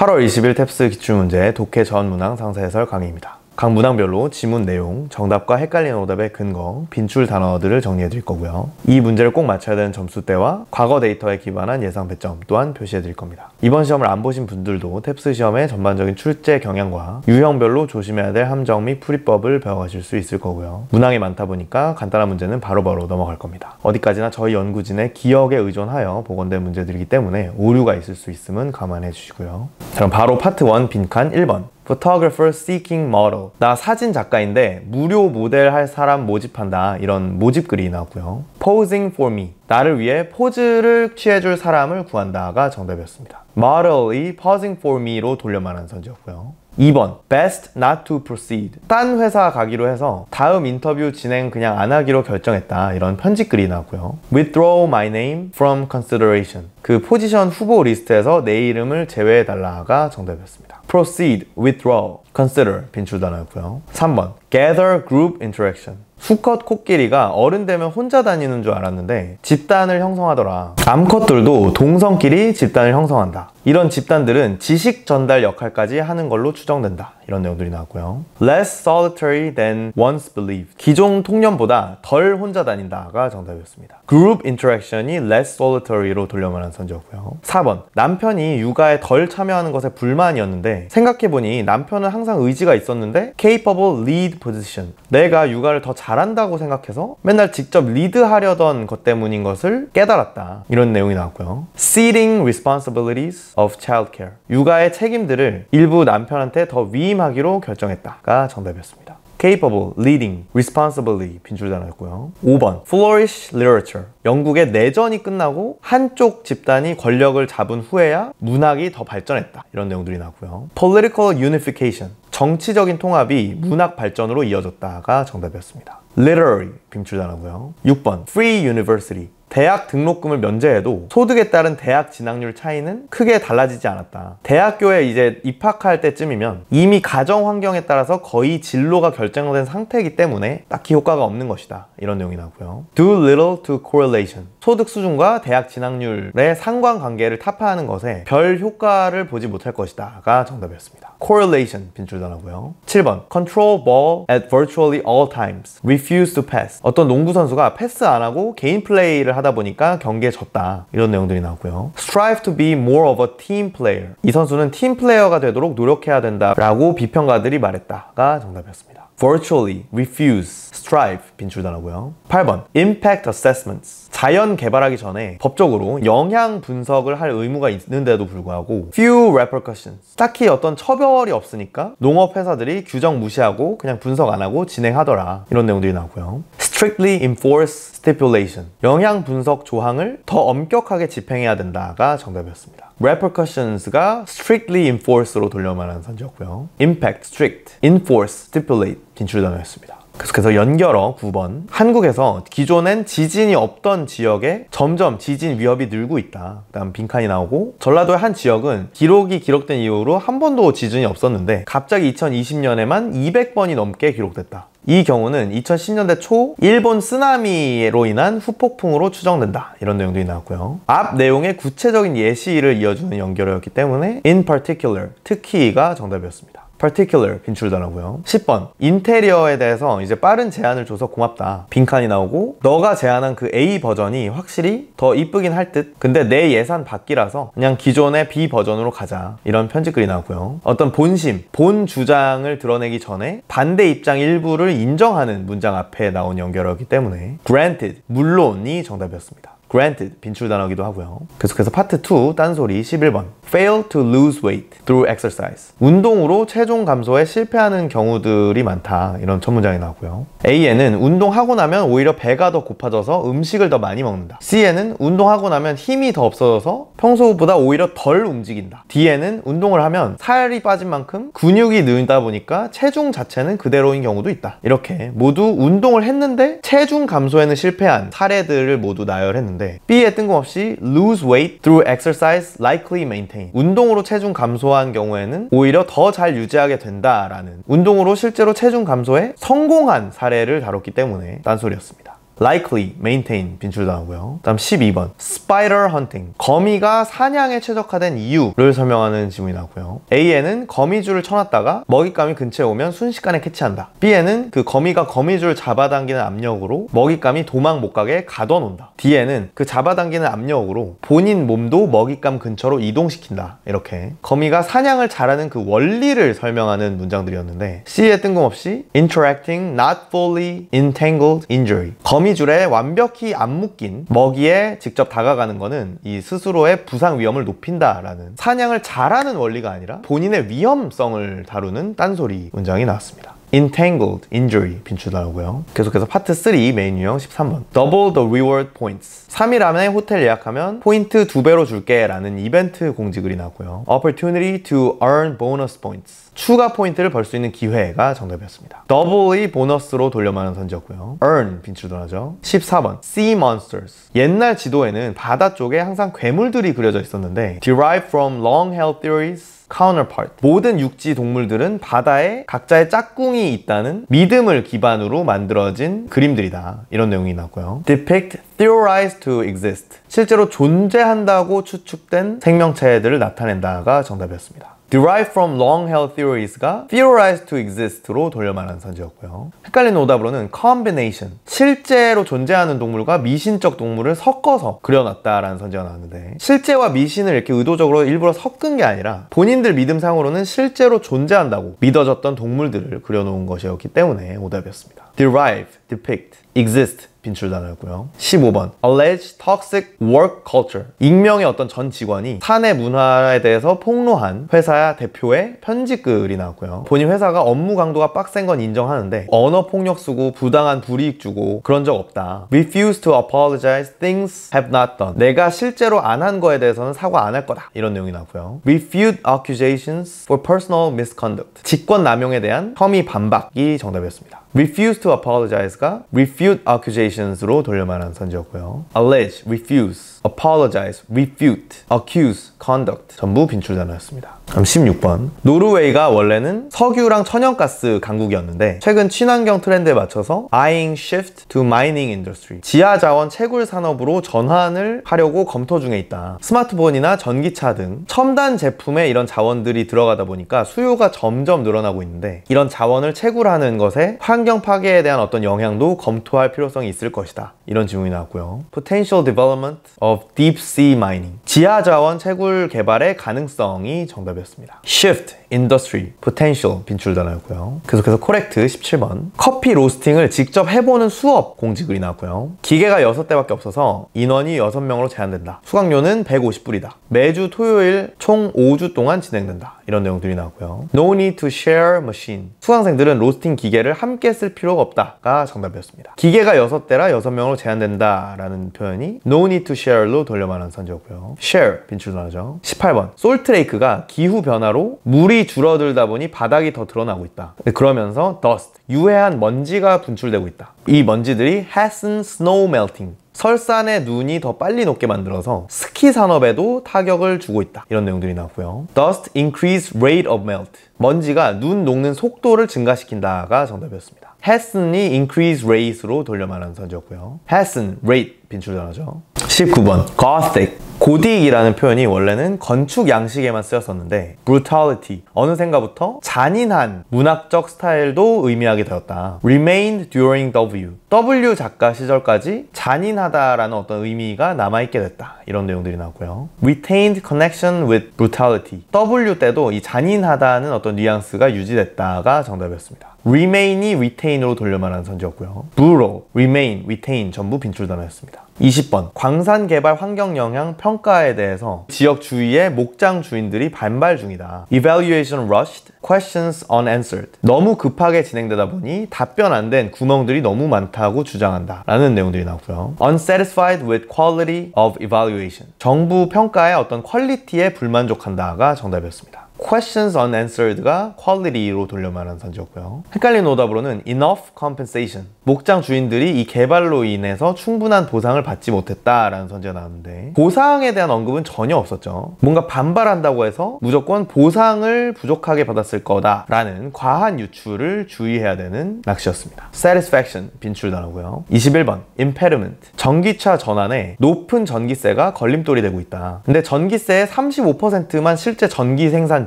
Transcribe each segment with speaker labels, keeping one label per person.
Speaker 1: 8월 20일 탭스 기출문제 독해 전 문항 상세 해설 강의입니다. 각 문항별로 지문 내용, 정답과 헷갈리는 오답의 근거, 빈출 단어들을 정리해 드릴 거고요. 이 문제를 꼭 맞춰야 되는 점수대와 과거 데이터에 기반한 예상 배점 또한 표시해 드릴 겁니다. 이번 시험을 안 보신 분들도 탭스 시험의 전반적인 출제 경향과 유형별로 조심해야 될 함정 및 풀이법을 배워가실 수 있을 거고요. 문항이 많다 보니까 간단한 문제는 바로바로 바로 넘어갈 겁니다. 어디까지나 저희 연구진의 기억에 의존하여 복원된 문제들이기 때문에 오류가 있을 수 있음은 감안해 주시고요. 그럼 바로 파트 1 빈칸 1번 Photographer Seeking Model 나 사진 작가인데 무료 모델 할 사람 모집한다 이런 모집글이 나왔고요 Posing for me 나를 위해 포즈를 취해줄 사람을 구한다가 정답이었습니다 Model이 Posing for me로 돌려말한 선지였고요 2번 Best not to proceed 딴 회사 가기로 해서 다음 인터뷰 진행 그냥 안 하기로 결정했다 이런 편집글이 나고요 Withdraw my name from consideration 그 포지션 후보 리스트에서 내 이름을 제외해달라가 정답이었습니다 Proceed, withdraw, consider 빈출 단어였고요 3번 Gather group interaction 수컷 코끼리가 어른 되면 혼자 다니는 줄 알았는데 집단을 형성하더라 암컷들도 동성끼리 집단을 형성한다 이런 집단들은 지식 전달 역할까지 하는 걸로 추정된다 이런 내용들이 나왔고요. Less solitary than once believed. 기존 통념보다 덜 혼자 다닌다가 정답이었습니다. Group interaction이 less solitary로 돌려말한 선지였고요 4번 남편이 육아에 덜 참여하는 것에 불만이었는데 생각해보니 남편은 항상 의지가 있었는데 capable lead position. 내가 육아를 더 잘한다고 생각해서 맨날 직접 리드하려던 것 때문인 것을 깨달았다. 이런 내용이 나왔고요. Seating responsibilities of childcare. 육아의 책임들을 일부 남편한테 더 위임 취임하기로 결정했다가 정답이었습니다. capable, leading, responsibly 빈줄 단어였고요. 5번 flourish literature 영국의 내전이 끝나고 한쪽 집단이 권력을 잡은 후에야 문학이 더 발전했다 이런 내용들이 나고요. political unification 정치적인 통합이 문학 발전으로 이어졌다가 정답이었습니다. literary 빈줄 단어고요. 6번 free university 대학 등록금을 면제해도 소득에 따른 대학 진학률 차이는 크게 달라지지 않았다. 대학교에 이제 입학할 때쯤이면 이미 가정 환경에 따라서 거의 진로가 결정된 상태이기 때문에 딱히 효과가 없는 것이다. 이런 내용이 나고요. Do little to correlation. 소득 수준과 대학 진학률의 상관관계를 타파하는 것에 별 효과를 보지 못할 것이다. 가 정답이었습니다. correlation 빈줄단라고요 7번 control ball at virtually all times. refuse to pass. 어떤 농구 선수가 패스 안 하고 개인 플레이를 하다 보니까 경기에 졌다. 이런 내용들이 나오고요. strive to be more of a team player. 이 선수는 팀 플레이어가 되도록 노력해야 된다라고 비평가들이 말했다가 정답이었습니다. virtually, refuse, strive 빈줄단라고요 8번 impact assessments. 자연 개발하기 전에 법적으로 영향 분석을 할 의무가 있는데도 불구하고 few repercussions 딱히 어떤 처벌이 없으니까 농업 회사들이 규정 무시하고 그냥 분석 안 하고 진행하더라 이런 내용들이 나오고요 strictly enforce stipulation 영향 분석 조항을 더 엄격하게 집행해야 된다가 정답이었습니다 repercussions가 strictly enforce로 돌려말하는 선지였고요 impact, strict, enforce, stipulate 진출 단어였습니다 그래서 연결어 9번 한국에서 기존엔 지진이 없던 지역에 점점 지진 위협이 늘고 있다 그 다음 빈칸이 나오고 전라도의 한 지역은 기록이 기록된 이후로 한 번도 지진이 없었는데 갑자기 2020년에만 200번이 넘게 기록됐다 이 경우는 2010년대 초 일본 쓰나미로 인한 후폭풍으로 추정된다 이런 내용도 나왔고요 앞 내용의 구체적인 예시를 이어주는 연결어였기 때문에 in particular 특히가 정답이었습니다 particular 빈출더라고요 10번 인테리어에 대해서 이제 빠른 제안을 줘서 고맙다 빈칸이 나오고 너가 제안한 그 A 버전이 확실히 더 이쁘긴 할듯 근데 내 예산 밖이라서 그냥 기존의 B 버전으로 가자 이런 편집글이 나오고요 어떤 본심 본 주장을 드러내기 전에 반대 입장 일부를 인정하는 문장 앞에 나온 연결어기 때문에 granted 물론이 정답이었습니다 granted 빈출 단어기도 하고요. 계속해서 파트 2 딴소리 11번 fail to lose weight through exercise 운동으로 체중 감소에 실패하는 경우들이 많다 이런 첫 문장이 나오고요. A에는 운동하고 나면 오히려 배가 더 고파져서 음식을 더 많이 먹는다. C에는 운동하고 나면 힘이 더 없어져서 평소보다 오히려 덜 움직인다. D에는 운동을 하면 살이 빠진 만큼 근육이 늘다 보니까 체중 자체는 그대로인 경우도 있다. 이렇게 모두 운동을 했는데 체중 감소에는 실패한 사례들을 모두 나열했는데 건데 B에 뜬금없이 lose weight through exercise likely maintain 운동으로 체중 감소한 경우에는 오히려 더 잘 유지하게 된다라는 운동으로 실제로 체중 감소에 성공한 사례를 다뤘기 때문에 딴소리였습니다. likely maintain 빈출당하고요. 다음 12번 spider hunting 거미가 사냥에 최적화된 이유를 설명하는 질문이 나고요. A에는 거미줄을 쳐놨다가 먹잇감이 근처에 오면 순식간에 캐치한다. B에는 그 거미가 거미줄 을 잡아당기는 압력으로 먹잇감이 도망 못 가게 가둬놓는다. D에는 그 잡아당기는 압력으로 본인 몸도 먹잇감 근처로 이동시킨다. 이렇게 거미가 사냥을 잘하는 그 원리를 설명하는 문장들이었는데 C에 뜬금없이 interacting not fully entangled injury 거미 머리줄에 완벽히 안 묶인 먹이에 직접 다가가는 것은 이 스스로의 부상 위험을 높인다라는 사냥을 잘하는 원리가 아니라 본인의 위험성을 다루는 딴소리 문장이 나왔습니다. Entangled Injury 빈출하고요 계속해서 파트 3 메인 유형 13번 Double the reward points 3일 안에 호텔 예약하면 포인트 2배로 줄게 라는 이벤트 공지글이 나고요 Opportunity to earn bonus points 추가 포인트를 벌 수 있는 기회가 정답이었습니다. 더블의 보너스로 돌려마는 선지였고요. earn 빈출도나죠. 14번 sea monsters 옛날 지도에는 바다 쪽에 항상 괴물들이 그려져 있었는데 derived from long held theories counterpart 모든 육지 동물들은 바다에 각자의 짝꿍이 있다는 믿음을 기반으로 만들어진 그림들이다 이런 내용이 나고요 왔 depict theorize to exist 실제로 존재한다고 추측된 생명체들을 나타낸다가 정답이었습니다 derived from long held theories가 theorized to exist로 돌려 말한 선지였고요. 헷갈리는 오답으로는 combination, 실제로 존재하는 동물과 미신적 동물을 섞어서 그려놨다라는 선지가 나왔는데 실제와 미신을 이렇게 의도적으로 일부러 섞은 게 아니라 본인들 믿음상으로는 실제로 존재한다고 믿어졌던 동물들을 그려놓은 것이었기 때문에 오답이었습니다. derive, depict, exist 빈출 단어고요 15번 alleged toxic work culture 익명의 어떤 전 직원이 사내 문화에 대해서 폭로한 회사 대표의 편집글이 나왔고요. 본인 회사가 업무 강도가 빡센 건 인정하는데 언어 폭력 쓰고 부당한 불이익 주고 그런 적 없다. refuse to apologize things have not done 내가 실제로 안 한 거에 대해서는 사과 안 할 거다 이런 내용이 나왔고요. refute accusations for personal misconduct 직권 남용에 대한 혐의 반박이 정답이었습니다. refuse to apologize가 refute accusations로 돌려말한 선지였고요. allege, refuse apologize, refute, accuse, conduct 전부 빈출 단어였습니다. 그럼 16번 노르웨이가 원래는 석유랑 천연가스 강국이었는데 최근 친환경 트렌드에 맞춰서 eyeing shift to mining industry 지하자원 채굴 산업으로 전환을 하려고 검토 중에 있다. 스마트폰이나 전기차 등 첨단 제품에 이런 자원들이 들어가다 보니까 수요가 점점 늘어나고 있는데 이런 자원을 채굴하는 것에 환경 파괴에 대한 어떤 영향도 검토할 필요성이 있을 것이다. 이런 질문이 나왔고요. potential development of Deep Sea Mining 지하자원 채굴 개발의 가능성이 정답이었습니다. Shift industry, potential 빈출 도나왔고요 계속해서 코렉트 17번 커피 로스팅을 직접 해보는 수업 공지글이 나왔고요. 기계가 6대밖에 없어서 인원이 6명으로 제한된다. 수강료는 150불이다. 매주 토요일 총 5주 동안 진행된다. 이런 내용들이 나왔고요. No need to share machine. 수강생들은 로스팅 기계를 함께 쓸 필요가 없다가 정답이었습니다. 기계가 6대라 6명으로 제한된다 라는 표현이 no need to share로 돌려말한 선지였고요. share 빈출 단어죠. 18번 솔트레이크가 기후 변화로 물이 물이 줄어들다 보니 바닥이 더 드러나고 있다. 네, 그러면서 dust, 유해한 먼지가 분출되고 있다. 이 먼지들이 hasten snow melting, 설산의 눈이 더 빨리 녹게 만들어서 스키 산업에도 타격을 주고 있다. 이런 내용들이 나왔고요. Dust increase rate of melt. 먼지가 눈 녹는 속도를 증가시킨다가 정답이었습니다. Hessen이 increase rate로 돌려 말하는 선지였고요. Hessen, rate, 빈출당하죠. 19번 Gothic 고딕이라는 표현이 원래는 건축 양식에만 쓰였었는데 brutality 어느샌가부터 잔인한 문학적 스타일도 의미하게 되었다. remained during W W 작가 시절까지 잔인하다라는 어떤 의미가 남아있게 됐다. 이런 내용들이 나왔고요 retained connection with brutality W 때도 이 잔인하다는 어떤 뉘앙스가 유지됐다가 정답이었습니다. remain이 retain으로 돌려말하는 선지였고요. bureau, remain, retain 전부 빈출단어였습니다. 있습니다. 20번 광산개발환경영향평가에 대해서 지역 주위의 목장 주인들이 반발 중이다. Evaluation rushed, questions unanswered. 너무 급하게 진행되다 보니 답변 안 된 구멍들이 너무 많다고 주장한다. 라는 내용들이 나오고요. Unsatisfied with quality of evaluation. 정부 평가의 어떤 퀄리티에 불만족한다가 정답이었습니다. questions unanswered가 quality로 돌려 말한 선지였고요. 헷갈린 오답으로는 enough compensation. 목장 주인들이 이 개발로 인해서 충분한 보상을 받지 못했다라는 선지가 나왔는데 보상에 대한 언급은 전혀 없었죠. 뭔가 반발한다고 해서 무조건 보상을 부족하게 받았을 거다라는 과한 유출을 주의해야 되는 낚시였습니다. Satisfaction 빈출 단어고요. 21번 Impairment 전기차 전환에 높은 전기세가 걸림돌이 되고 있다. 근데 전기세의 35%만 실제 전기 생산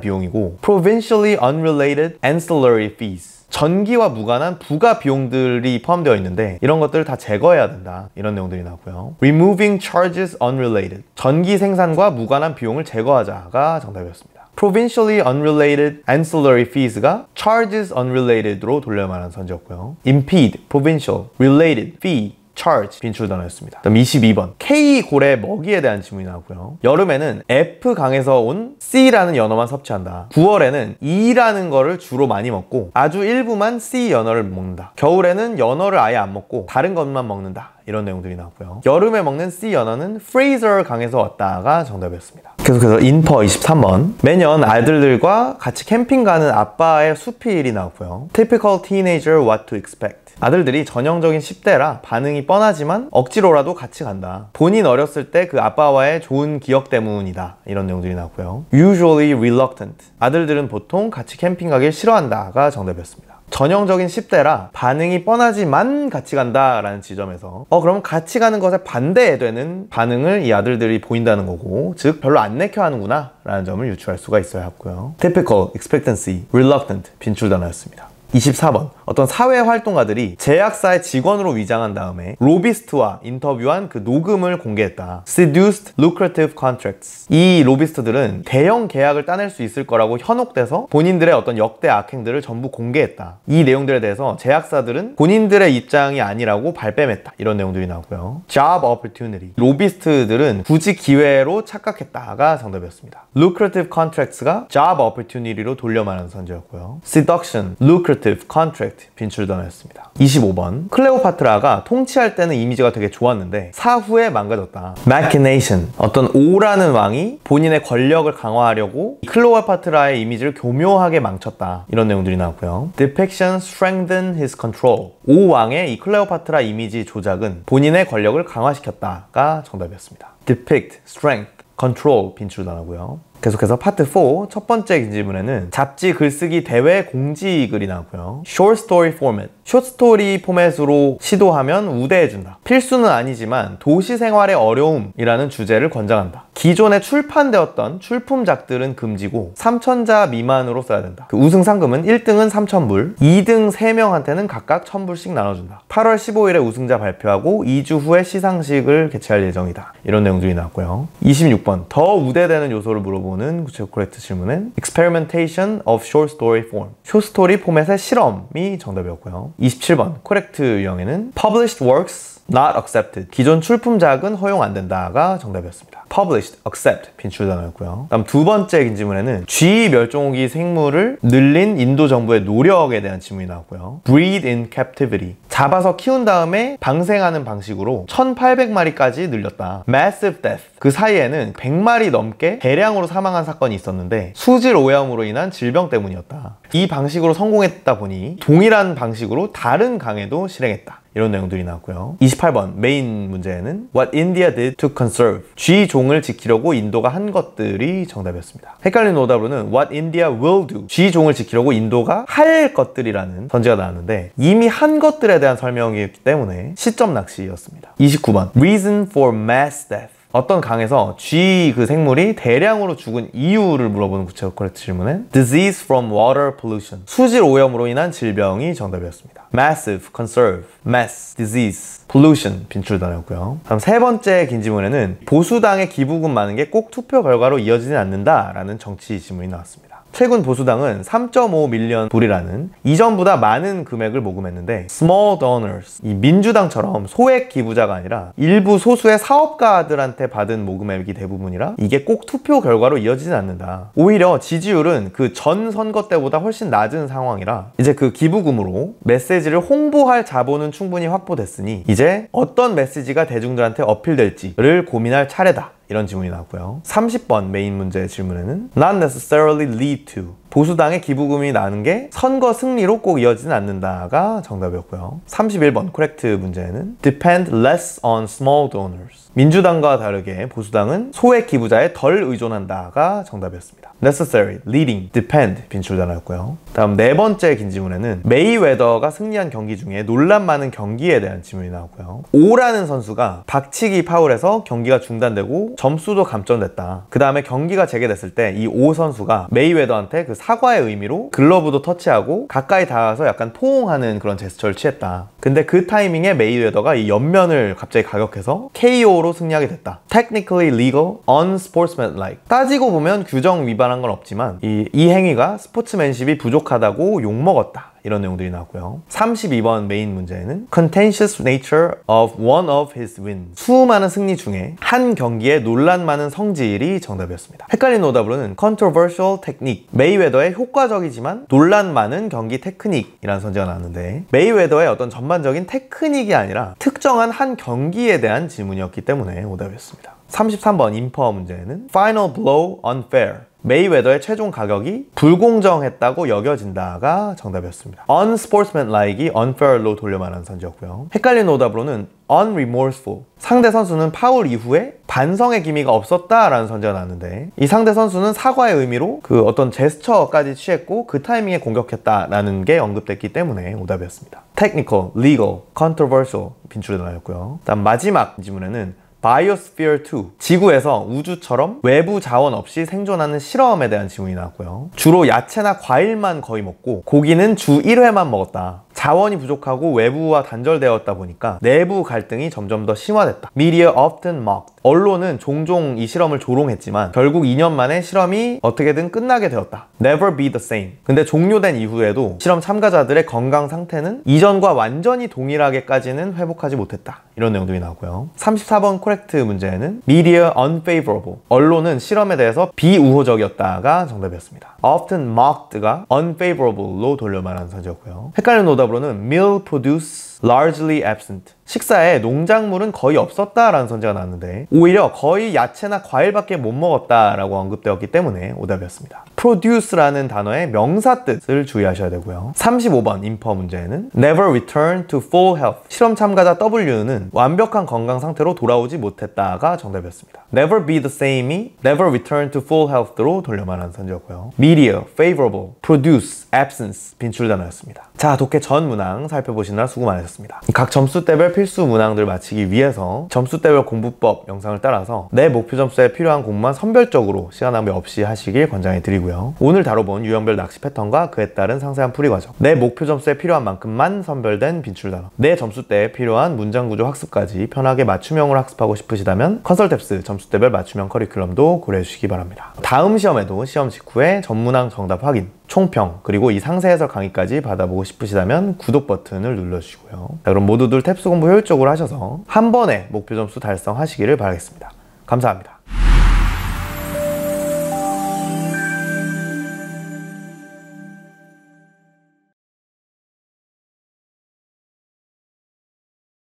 Speaker 1: 비용이고 Provincially Unrelated Ancillary Fees 전기와 무관한 부가 비용들이 포함되어 있는데 이런 것들을 다 제거해야 된다 이런 내용들이 나오고요 Removing charges unrelated 전기 생산과 무관한 비용을 제거하자가 정답이었습니다 provincially unrelated ancillary fees가 charges unrelated로 돌려 말한 선지였고요 impede, provincial, related, fee charge 빈출 단어였습니다. 다음 22번 K골의 먹이에 대한 질문이 나오고요. 여름에는 F강에서 온 C라는 연어만 섭취한다. 9월에는 E라는 거를 주로 많이 먹고 아주 일부만 C 연어를 먹는다. 겨울에는 연어를 아예 안 먹고 다른 것만 먹는다. 이런 내용들이 나오고요. 여름에 먹는 C 연어는 프레이저 강에서 왔다가 정답이었습니다. 계속해서 인퍼 23번 매년 아들들과 같이 캠핑 가는 아빠의 수필이 나오고요. Typical teenager what to expect 아들들이 전형적인 10대라 반응이 뻔하지만 억지로라도 같이 간다. 본인 어렸을 때 그 아빠와의 좋은 기억 때문이다. 이런 내용들이 나왔고요. Usually reluctant. 아들들은 보통 같이 캠핑 가길 싫어한다가 정답이었습니다. 전형적인 10대라 반응이 뻔하지만 같이 간다라는 지점에서 어 그럼 같이 가는 것에 반대되는 반응을 이 아들들이 보인다는 거고 즉 별로 안 내켜 하는구나 라는 점을 유추할 수가 있어야 하고요. Typical, expectancy, reluctant 빈출 단어였습니다. 24번 어떤 사회활동가들이 제약사의 직원으로 위장한 다음에 로비스트와 인터뷰한 그 녹음을 공개했다. Seduced Lucrative Contracts 이 로비스트들은 대형 계약을 따낼 수 있을 거라고 현혹돼서 본인들의 어떤 역대 악행들을 전부 공개했다. 이 내용들에 대해서 제약사들은 본인들의 입장이 아니라고 발뺌했다. 이런 내용들이 나오고요. Job Opportunity 로비스트들은 굳이 기회로 착각했다가 정답이었습니다. Lucrative Contracts가 Job Opportunity로 돌려 말하는 선제였고요. Seduction Lucrative l u c r t i v e contract 빈출단어습니다 25번 클레오파트라가 통치할 때는 이미지가 되게 좋았는데 사후에 망가졌다. machination 어떤 오라는 왕이 본인의 권력을 강화하려고 클레오파트라의 이미지를 교묘하게 망쳤다. 이런 내용들이 나왔고요. depiction strengthened his control 오 왕의 이 클레오파트라 이미지 조작은 본인의 권력을 강화시켰다가 정답이었습니다. depict, strength, control 빈출단어고요. 계속해서 파트 4 첫 번째 질문에는 잡지 글쓰기 대회 공지 글이 나고요. 왔 Short Story Format 숏스토리 포맷으로 시도하면 우대해준다. 필수는 아니지만 도시 생활의 어려움이라는 주제를 권장한다. 기존에 출판되었던 출품작들은 금지고 3천자 미만으로 써야 된다. 그 우승 상금은 1등은 3천불 2등 3명한테는 각각 1,000불씩 나눠준다. 8월 15일에 우승자 발표하고 2주 후에 시상식을 개최할 예정이다. 이런 내용들이 나왔고요. 26번 더 우대되는 요소를 물어보면 질문은 그레트 질문은 experimentation of short story form 쇼스토리 포맷의 실험이 정답이었고요. 27번 코렉트 유형에는 published works not accepted 기존 출품작은 허용 안 된다가 정답이었습니다. published, accept 빈출 단어고요 다음 두 번째 긴지문에는쥐 멸종호기 생물을 늘린 인도 정부의 노력에 대한 질문이 나왔고요. breed in captivity 잡아서 키운 다음에 방생하는 방식으로 1,800마리까지 늘렸다. massive death 그 사이에는 100마리 넘게 대량으로 사망한 사건이 있었는데 수질 오염으로 인한 질병 때문이었다. 이 방식으로 성공했다 보니 동일한 방식으로 다른 강에도 실행했다. 이런 내용들이 나왔고요. 28번 메인 문제는 What India did to conserve 쥐종을 지키려고 인도가 한 것들이 정답이었습니다. 헷갈리는 오답으로는 What India will do 쥐종을 지키려고 인도가 할 것들이라는 전제가 나왔는데 이미 한 것들에 대한 설명이었기 때문에 시점 낚시였습니다. 29번 Reason for mass death 어떤 강에서 쥐 그 생물이 대량으로 죽은 이유를 물어보는 구체적 질문에 disease from water pollution 수질 오염으로 인한 질병이 정답이었습니다. massive conserve mass disease pollution 빈출 단어였고요. 다음 세 번째 긴 질문에는 보수당의 기부금 많은 게 꼭 투표 결과로 이어지진 않는다라는 정치 질문이 나왔습니다. 최근 보수당은 3.5 밀리언 불이라는 이전보다 많은 금액을 모금했는데 small donors, 이 민주당처럼 소액 기부자가 아니라 일부 소수의 사업가들한테 받은 모금액이 대부분이라 이게 꼭 투표 결과로 이어지진 않는다. 오히려 지지율은 그 전 선거 때보다 훨씬 낮은 상황이라 이제 그 기부금으로 메시지를 홍보할 자본은 충분히 확보됐으니 이제 어떤 메시지가 대중들한테 어필될지를 고민할 차례다. 이런 질문이 나왔고요. 30번 메인 문제 질문에는 not necessarily lead to 보수당의 기부금이 나는 게 선거 승리로 꼭 이어지진 않는다가 정답이었고요. 31번 코렉트 문제는 depend less on small donors. 민주당과 다르게 보수당은 소액 기부자에 덜 의존한다가 정답이었습니다. necessary, leading, depend 빈출 단어였고요. 다음 네 번째 긴 지문에는 메이웨더가 승리한 경기 중에 논란 많은 경기에 대한 지문이 나오고요. 오라는 선수가 박치기 파울에서 경기가 중단되고 점수도 감점됐다. 그 다음에 경기가 재개됐을 때 이 오 선수가 메이웨더한테 그 사과의 의미로 글러브도 터치하고 가까이 닿아서 약간 포옹하는 그런 제스처를 취했다. 근데 그 타이밍에 메이웨더가 이 옆면을 갑자기 가격해서 KO로 승리하게 됐다. Technically legal, unsportsmanlike. 따지고 보면 규정 위반한 건 없지만 이, 이 행위가 스포츠맨십이 부족하다고 욕먹었다. 이런 내용들이 나왔고요. 32번 메인 문제에는 contentious nature of one of his win s 수많은 승리 중에 한 경기에 논란 많은 성질이 정답이었습니다. 헷갈리는 오답으로는 controversial technique 메이웨더의 효과적이지만 논란 많은 경기 테크닉이라는 선제가 나왔는데 메이웨더의 어떤 전반적인 테크닉이 아니라 특정한 한 경기에 대한 질문이었기 때문에 오답이었습니다. 33번 인퍼 문제는 Final Blow Unfair 메이웨더의 최종 가격이 불공정했다고 여겨진다가 정답이었습니다. unsportsmanlike이 unfair로 돌려 말하는 선지였고요. 헷갈리는 오답으로는 unremorseful 상대 선수는 파울 이후에 반성의 기미가 없었다라는 선지가 나왔는데 이 상대 선수는 사과의 의미로 그 어떤 제스처까지 취했고 그 타이밍에 공격했다라는 게 언급됐기 때문에 오답이었습니다. technical, legal, controversial 빈출에 나왔고요. 다음 마지막 질문에는 바이오스피어 2 지구에서 우주처럼 외부 자원 없이 생존하는 실험에 대한 지문이 나왔고요 주로 야채나 과일만 거의 먹고 고기는 주 1회만 먹었다 자원이 부족하고 외부와 단절되었다 보니까 내부 갈등이 점점 더 심화됐다. 미디어 i a often mocked. 언론은 종종 이 실험을 조롱했지만 결국 2년 만에 실험이 어떻게든 끝나게 되었다. Never be the same. 근데 종료된 이후에도 실험 참가자들의 건강 상태는 이전과 완전히 동일하게까지는 회복하지 못했다. 이런 내용들이 나오고요. 34번 코렉트 문제에는 미디어 i a unfavorable. 언론은 실험에 대해서 비우호적이었다가 정답이었습니다. Often mocked가 unfavorable로 돌려 말하는 사제였고요. 헷갈리는 오답 정답으로는 milk produce largely absent. 식사에 농작물은 거의 없었다라는 선지가 나왔는데 오히려 거의 야채나 과일밖에 못 먹었다라고 언급되었기 때문에 오답이었습니다. produce라는 단어의 명사 뜻을 주의하셔야 되고요. 35번 인퍼 문제는 에 never return to full health. 실험 참가자 W는 완벽한 건강 상태로 돌아오지 못했다가 정답이었습니다. never be the same이 never return to full health로 돌려말하는 선지였고요 media, favorable, produce, absence 빈출 단어였습니다. 자, 독해 전 문항 살펴보시느라 수고 많으셨습니다. 마습니다각 점수대별 필수 문항들 마치기 위해서 점수대별 공부법 영상을 따라서 내 목표 점수에 필요한 공부만 선별적으로 시간 낭비 없이 하시길 권장해 드리고요. 오늘 다뤄본 유형별 낚시 패턴과 그에 따른 상세한 풀이 과정 내 목표 점수에 필요한 만큼만 선별된 빈출 단어 내 점수대에 필요한 문장 구조 학습까지 편하게 맞춤형으로 학습하고 싶으시다면 컨설탭스 점수대별 맞춤형 커리큘럼도 고려해 주시기 바랍니다. 다음 시험에도 시험 직후에 전문항 정답 확인 총평 그리고 이 상세 해설 강의까지 받아보고 싶으시다면 구독 버튼을 눌러주시고요. 자, 그럼 모두들 탭스 공부 효율적으로 하셔서 한 번에 목표 점수 달성하시기를 바라겠습니다. 감사합니다.